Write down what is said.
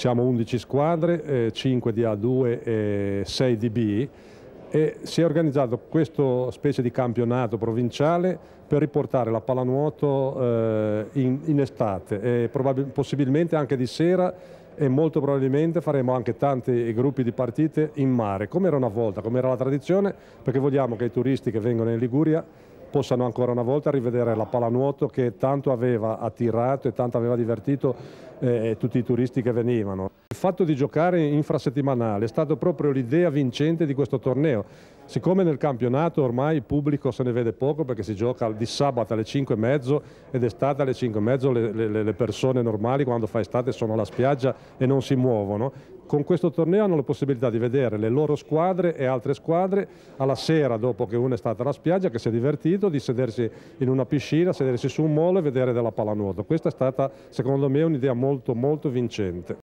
Siamo 11 squadre, 5 eh, di A2 e 6 di B e si è organizzato questo specie di campionato provinciale per riportare la pallanuoto eh, in, estate e possibilmente anche di sera e molto probabilmente faremo anche tanti gruppi di partite in mare, come era una volta, come era la tradizione, perché vogliamo che i turisti che vengono in Liguria possano ancora una volta rivedere la pallanuoto che tanto aveva attirato e tanto aveva divertito eh, tutti i turisti che venivano. Il fatto di giocare infrasettimanale è stato proprio l'idea vincente di questo torneo. Siccome nel campionato ormai il pubblico se ne vede poco perché si gioca di sabato alle 5 e 5.30 ed estate alle 5.30 le, le, le persone normali quando fa estate sono alla spiaggia e non si muovono, con questo torneo hanno la possibilità di vedere le loro squadre e altre squadre alla sera dopo che una è stata alla spiaggia, che si è divertito, di sedersi in una piscina, sedersi su un molo e vedere della pallanuoto. Questa è stata secondo me un'idea molto molto vincente.